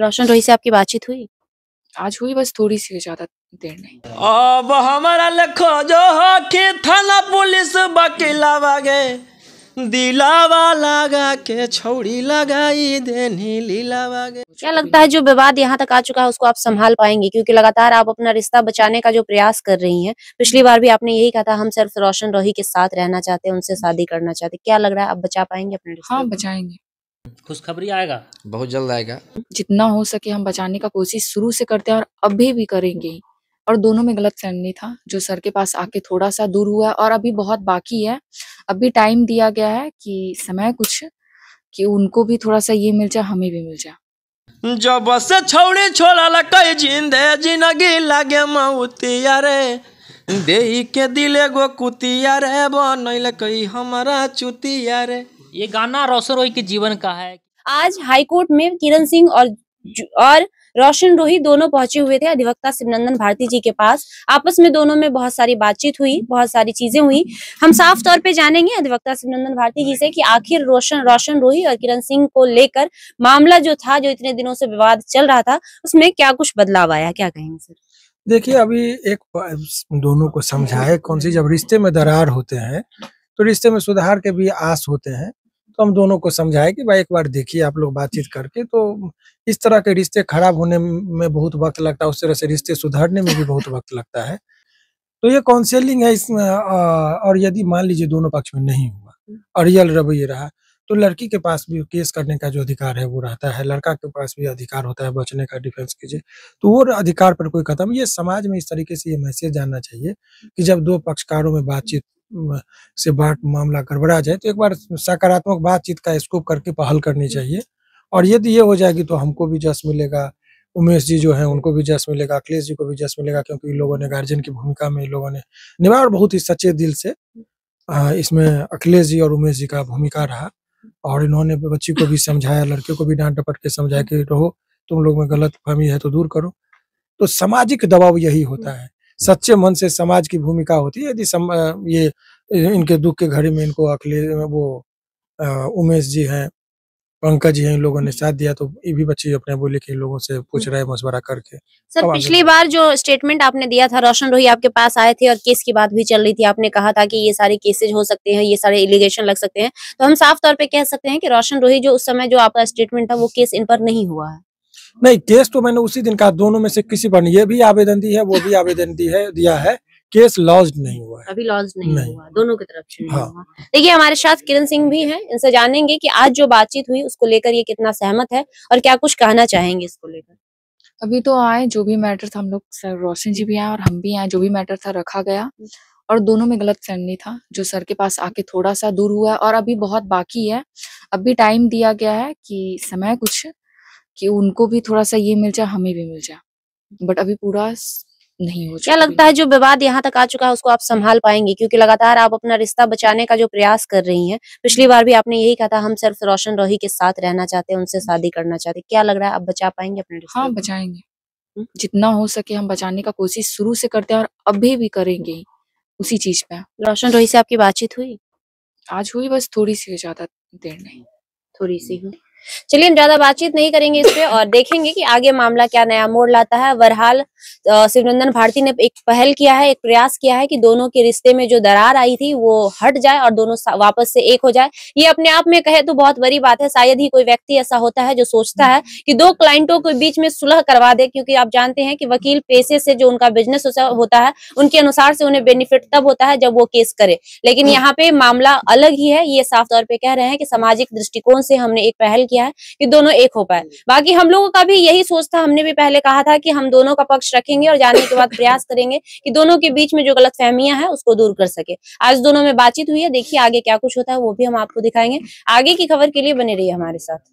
रोशन रोही से आपकी बातचीत हुई आज हुई बस थोड़ी सी ज्यादा देर नहीं अब हमारा लखो जो होके थाना पुलिस बकीला वागे दिलावा लगा के छोड़ी लगाई देनी लीलावा क्या लगता है जो विवाद यहाँ तक आ चुका है उसको आप संभाल पाएंगे क्योंकि लगातार आप अपना रिश्ता बचाने का जो प्रयास कर रही हैं पिछली बार भी आपने यही कहा था हम सिर्फ रोशन रोही के साथ रहना चाहते हैं उनसे शादी करना चाहते क्या लग रहा है आप बचा पाएंगे अपने हाँ बचाएंगे खुशखबरी आएगा बहुत जल्द आएगा जितना हो सके हम बचाने का कोशिश शुरू से करते हैं और अभी भी करेंगे और दोनों में गलत फहमी था जो सर के पास आके थोड़ा सा दूर हुआ है और अभी बहुत बाकी है अभी टाइम दिया गया है कि समय कुछ कि उनको भी थोड़ा सा ये मिल जाए हमें भी मिल जाए जब से छोड़ी छोड़ा ला कई जिंदे जिंदगी लागे मऊतिया रे दे के दिले गो कुतिया रे बनैल कई हमारा चुतिया रे ये गाना रोशन रोही के जीवन का है आज हाईकोर्ट में किरण सिंह और और रोशन रोही दोनों पहुंचे हुए थे अधिवक्ता शिवनंदन भारती जी के पास आपस में दोनों में बहुत सारी बातचीत हुई बहुत सारी चीजें हुई हम साफ तौर पे जानेंगे अधिवक्ता शिवनंदन भारती जी से कि आखिर रोशन रोशन रोही और किरण सिंह को लेकर मामला जो था जो इतने दिनों से विवाद चल रहा था उसमें क्या कुछ बदलाव आया क्या कहेंगे सर देखिये अभी एक दोनों को समझाए कौन सी जब रिश्ते में दरार होते हैं तो रिश्ते में सुधार के भी आस होते हैं तो हम दोनों को समझाए कि भाई एक बार देखिए आप लोग बातचीत करके तो इस तरह के रिश्ते खराब होने में बहुत वक्त लगता है उस तरह से रिश्ते सुधारने में भी बहुत वक्त लगता है तो ये काउंसिलिंग है इसमें और यदि मान लीजिए दोनों पक्ष में नहीं हुआ और रियल रवैया रहा तो लड़की के पास भी केस करने का जो अधिकार है वो रहता है लड़का के पास भी अधिकार होता है बचने का डिफेंस कीजिए तो वो अधिकार पर कोई कदम ये समाज में इस तरीके से ये मैसेज जानना चाहिए कि जब दो पक्षकारों में बातचीत से बात मामला गड़बड़ा जाए तो एक बार सकारात्मक बातचीत का स्कोप करके पहल करनी चाहिए और यदि ये हो जाएगी तो हमको भी जस मिलेगा उमेश जी जो है उनको भी जस मिलेगा अखिलेश जी को भी जस मिलेगा क्योंकि इन लोगों ने गार्जियन की भूमिका में इन लोगों ने निभाया और बहुत ही सच्चे दिल से इसमें अखिलेश जी और उमेश जी का भूमिका रहा और इन्होंने बच्ची को भी समझाया लड़के को भी डांट डपट के समझाया कि रहो तुम लोग में गलत फहमी है तो दूर करो तो सामाजिक दबाव यही होता है सच्चे मन से समाज की भूमिका होती है यदि ये इनके दुख के घड़ी में इनको अखिलेश वो उमेश जी हैं पंकज जी हैं इन लोगों ने साथ दिया तो ये भी बच्चे अपने बोले कि लोगों से पूछ रहे मशवरा करके सर तो पिछली बार जो स्टेटमेंट आपने दिया था रोशन रोही आपके पास आए थे और केस की बात भी चल रही थी आपने कहा था कि ये सारे केसेज हो सकते हैं ये सारे एलिगेशन लग सकते हैं तो हम साफ तौर पर कह सकते हैं कि रोशन रोही जो उस समय जो आपका स्टेटमेंट था वो केस इन पर नहीं हुआ है नहीं केस तो मैंने उसी दिन कहा दोनों में से किसी पर ये भी आवेदन दी है वो भी आवेदन दी है दिया है केस लॉज नहीं हुआ है अभी लॉज नहीं, नहीं हुआ दोनों की तरफ से हाँ। देखिए हमारे साथ किरण सिंह भी हैं इनसे जानेंगे कि आज जो बातचीत हुई उसको लेकर ये कितना सहमत है और क्या कुछ कहना चाहेंगे इसको लेकर अभी तो आए जो भी मैटर था हम लोग सर रोशन जी भी आए और हम भी आए जो भी मैटर था रखा गया और दोनों में गलत फहमी था जो सर के पास आके थोड़ा सा दूर हुआ और अभी बहुत बाकी है अब भी टाइम दिया गया है कि समय कुछ कि उनको भी थोड़ा सा ये मिल जाए हमें भी मिल जाए बट अभी पूरा नहीं हो क्या लगता है जो विवाद यहाँ तक आ चुका है उसको आप संभाल पाएंगे क्योंकि लगातार आप अपना रिश्ता बचाने का जो प्रयास कर रही हैं पिछली बार भी आपने यही कहा था हम सिर्फ रोशन रोही के साथ रहना चाहते हैं उनसे शादी करना चाहते हैं क्या लग रहा है आप बचा पाएंगे अपने रिश्ते हाँ बचाएंगे जितना हो सके हम बचाने का कोशिश शुरू से करते हैं और अभी भी करेंगे उसी चीज पे रोशन रोही से आपकी बातचीत हुई आज हुई बस थोड़ी सी ज्यादा देर नहीं थोड़ी सी हुई चलिए हम ज्यादा बातचीत नहीं करेंगे इस पे और देखेंगे कि आगे मामला क्या नया मोड़ लाता है बहरहाल शिवनंदन भारती ने एक पहल किया है एक प्रयास किया है कि दोनों के रिश्ते में जो दरार आई थी वो हट जाए और दोनों वापस से एक हो जाए ये अपने आप में कहे तो बहुत बड़ी बात है शायद ही कोई व्यक्ति ऐसा होता है जो सोचता है कि दो क्लाइंटों के बीच में सुलह करवा दे क्योंकि आप जानते हैं कि वकील पेशे से जो उनका बिजनेस होता है उनके अनुसार से उन्हें बेनिफिट तब होता है जब वो केस करे लेकिन हम्म। यहाँ पे मामला अलग ही है ये साफ तौर पर कह रहे हैं कि सामाजिक दृष्टिकोण से हमने एक पहल किया है कि दोनों एक हो पाए हम्म। बाकी हम लोगों का भी यही सोच था हमने भी पहले कहा था कि हम दोनों का पक्ष रखेंगे और जाने के बाद प्रयास करेंगे कि दोनों के बीच में जो गलत फहमियां हैं उसको दूर कर सके आज दोनों में बातचीत हुई है देखिए आगे क्या कुछ होता है वो भी हम आपको दिखाएंगे आगे की खबर के लिए बने रही हमारे साथ